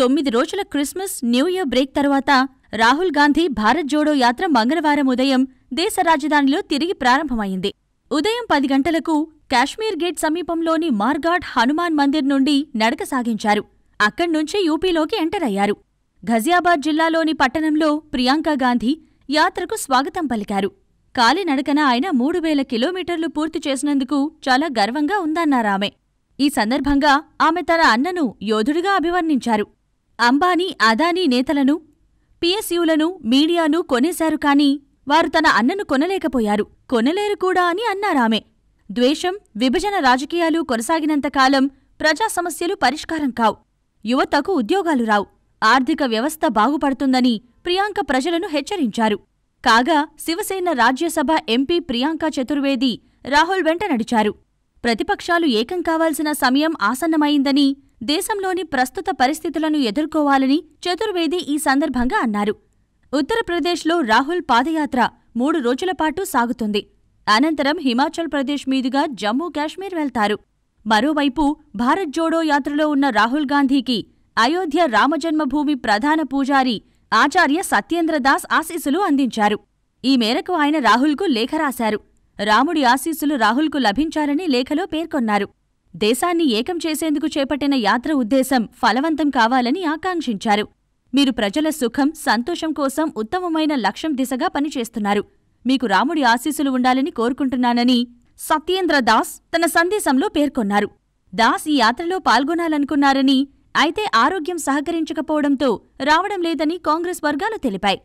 తొమ్మిది రోజుల Christmas new year break తర్వాత రాహుల్ గాంధీ భారత్ జోడో యాత్ర మంగళవారం ఉదయం దేశ రాజధానిలో తిరిగి ప్రారంభమైంది ఉదయం పది గంటలకు కాశ్మీర్ గేట్ సమీపంలోని మార్గాట్ హనుమాన్ మందిర్ నుండి నడక సాగించారు అక్కడ్నుంచి యూపీలోకి ఎంటర్ అయ్యారు ఘజియాబాద్ జిల్లాలోని పట్టణంలో ప్రియాంక గాంధీ యాత్రకు స్వాగతం పలికారు కాలినడకన ఆయన మూడు వేల కిలోమీటర్లు పూర్తి చేసినందుకు చాలా గర్వంగా ఉందన్నారామె ఈ సందర్భంగా ఆమె తన అన్నను యోధుడిగా అభివర్ణించారు అంబానీ అదానీ నేతలను పిఎస్యులను మీడియాను కొనేశారు కాని వారు తన అన్నను కొనలేకపోయారు కొనలేరు కూడా అని అన్నారామె ద్వేషం విభజన రాజకీయాలు కొనసాగినంతకాలం ప్రజా సమస్యలు పరిష్కారం కావు యువతకు ఉద్యోగాలు రావు ఆర్థిక వ్యవస్థ బాగుపడుతుందని ప్రియాంక ప్రజలను హెచ్చరించారు కాగా శివసేన రాజ్యసభ ఎంపీ ప్రియాంక చతుర్వేది రాహుల్ వెంట నడిచారు ప్రతిపక్షాలు ఏకం కావాల్సిన సమయం ఆసన్నమైందని దేశంలోని ప్రస్తుత పరిస్థితులను ఎదుర్కోవాలని చతుర్వేది ఈ సందర్భంగా అన్నారు ఉత్తరప్రదేశ్లో రాహుల్ పాదయాత్ర మూడు రోజుల పాటు సాగుతుంది అనంతరం హిమాచల్ ప్రదేశ్ మీదుగా జమ్మూ కాశ్మీర్ వెళ్తారు మరోవైపు భారత్ జోడో యాత్రలో ఉన్న రాహుల్ గాంధీకి అయోధ్య రామజన్మభూమి ప్రధాన పూజారి ఆచార్య సత్యేంద్రదాస్ ఆశీస్సులు అందించారు ఈ మేరకు ఆయన రాహుల్కు లేఖ రాశారు రాముడి ఆశీస్సులు రాహుల్కు లభించారని లేఖలో పేర్కొన్నారు దేశాన్ని ఏకం చేసేందుకు చేపట్టిన యాత్ర ఉద్దేశం ఫలవంతం కావాలని ఆకాంక్షించారు మీరు ప్రజల సుఖం సంతోషం కోసం ఉత్తమమైన లక్ష్యం దిశగా పనిచేస్తున్నారు మీకు రాముడి ఆశీస్సులు ఉండాలని కోరుకుంటున్నానని సత్యేంద్ర దాస్ తన సందేశంలో పేర్కొన్నారు దాస్ ఈ యాత్రలో పాల్గొనాలనుకున్నారని అయితే ఆరోగ్యం సహకరించకపోవడంతో రావడం లేదని కాంగ్రెస్ వర్గాలు తెలిపాయి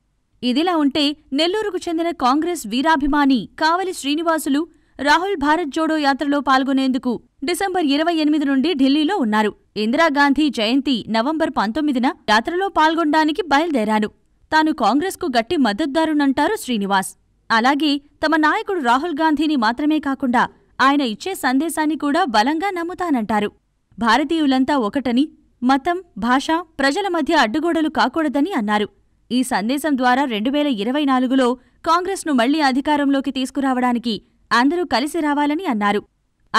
ఇదిలా ఉంటే నెల్లూరుకు చెందిన కాంగ్రెస్ వీరాభిమాని కావలి శ్రీనివాసులు రాహుల్ భారత్ జోడో యాత్రలో పాల్గొనేందుకు డిసెంబర్ ఇరవై ఎనిమిది నుండి ఢిల్లీలో ఉన్నారు ఇందిరాగాంధీ జయంతి నవంబర్ పంతొమ్మిదిన యాత్రలో పాల్గొనడానికి బయలుదేరాను తాను కాంగ్రెస్కు గట్టి మద్దతుదారునంటారు శ్రీనివాస్ అలాగే తమ నాయకుడు రాహుల్ గాంధీని మాత్రమే కాకుండా ఆయన ఇచ్చే సందేశాన్ని కూడా బలంగా నమ్ముతానంటారు భారతీయులంతా ఒకటని మతం భాష ప్రజల మధ్య అడ్డుగోడలు కాకూడదని అన్నారు ఈ సందేశం ద్వారా రెండు వేల ఇరవై నాలుగులో కాంగ్రెస్ను మళ్లీ అధికారంలోకి తీసుకురావడానికి అందరూ కలిసి రావాలని అన్నారు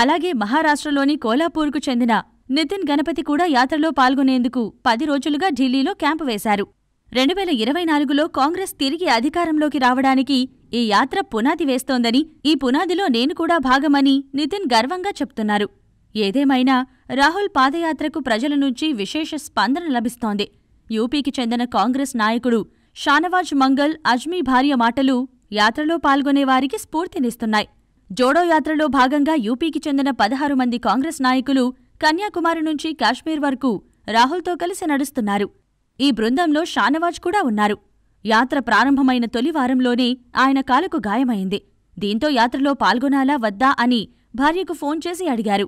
అలాగే మహారాష్ట్రలోని కోలాపూర్కు చెందిన నితిన్ గణపతి కూడా యాత్రలో పాల్గొనేందుకు పది రోజులుగా ఢిల్లీలో క్యాంపు వేశారు రెండు వేల ఇరవై నాలుగులో కాంగ్రెస్ తిరిగి అధికారంలోకి రావడానికి ఈ యాత్ర పునాది వేస్తోందని ఈ పునాదిలో నేను కూడా భాగమని నితిన్ గర్వంగా చెప్తున్నారు ఏదేమైనా రాహుల్ పాదయాత్రకు ప్రజల నుంచి విశేష స్పందన లభిస్తోంది యూపీకి చెందిన కాంగ్రెస్ నాయకుడు షానవాజ్ మంగల్ అజ్మీ భార్య మాటలు యాత్రలో పాల్గొనేవారికి స్ఫూర్తినిస్తున్నాయి జోడో యాత్రలో భాగంగా యూపీకి చెందిన పదహారు మంది కాంగ్రెస్ నాయకులు కన్యాకుమారి నుంచి కాశ్మీర్ వరకు రాహుల్తో కలిసి నడుస్తున్నారు ఈ బృందంలో షానవాజ్ కూడా ఉన్నారు యాత్ర ప్రారంభమైన తొలి వారంలోనే ఆయన కాలుకు గాయమైంది దీంతో యాత్రలో పాల్గొనాలా వద్దా అని భార్యకు ఫోన్ చేసి అడిగారు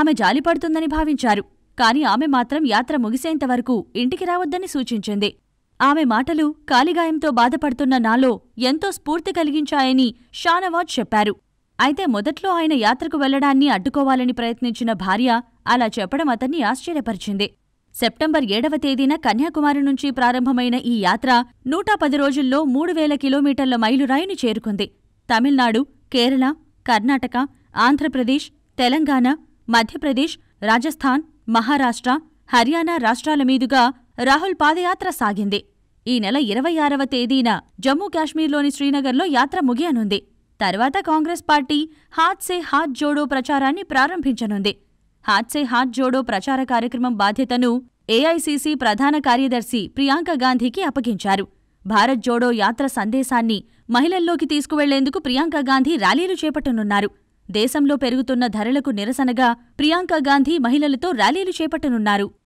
ఆమె జాలిపడుతుందని భావించారు కాని ఆమె మాత్రం యాత్ర ముగిసేంతవరకు ఇంటికి రావద్దని సూచించింది ఆమె మాటలు కాలిగాయంతో బాధపడుతున్న నాలో ఎంతో స్ఫూర్తి కలిగించాయని షానవాజ్ చెప్పారు అయితే మొదట్లో ఆయన యాత్రకు వెళ్లడాన్ని అడ్డుకోవాలని ప్రయత్నించిన భార్య అలా చెప్పడం అతన్ని ఆశ్చర్యపరిచింది సెప్టెంబర్ ఏడవ తేదీన కన్యాకుమారి నుంచి ప్రారంభమైన ఈ యాత్ర నూట పది రోజుల్లో మూడు వేల కిలోమీటర్ల మైలురాయిని చేరుకుంది తమిళనాడు కేరళ కర్ణాటక ఆంధ్రప్రదేశ్ తెలంగాణ మధ్యప్రదేశ్ రాజస్థాన్ మహారాష్ట్ర హర్యానా రాష్ట్రాల మీదుగా రాహుల్ పాదయాత్ర సాగింది ఈ నెల ఇరవై ఆరవ తేదీన జమ్మూ కాశ్మీర్లోని శ్రీనగర్లో యాత్ర ముగియనుంది తర్వాత కాంగ్రెస్ పార్టీ హాత్ సే హాత్ జోడో ప్రచారాన్ని ప్రారంభించనుంది హాత్ సే హాత్ జోడో ప్రచార కార్యక్రమం బాధ్యతను ఏఐసీసీ ప్రధాన కార్యదర్శి ప్రియాంక గాంధీకి అప్పగించారు భారత్ జోడో యాత్ర సందేశాన్ని మహిళల్లోకి తీసుకువెళ్లేందుకు ప్రియాంక గాంధీ ర్యాలీలు చేపట్టనున్నారు దేశంలో పెరుగుతున్న ధరలకు నిరసనగా ప్రియాంక గాంధీ మహిళలతో ర్యాలీలు చేపట్టనున్నారు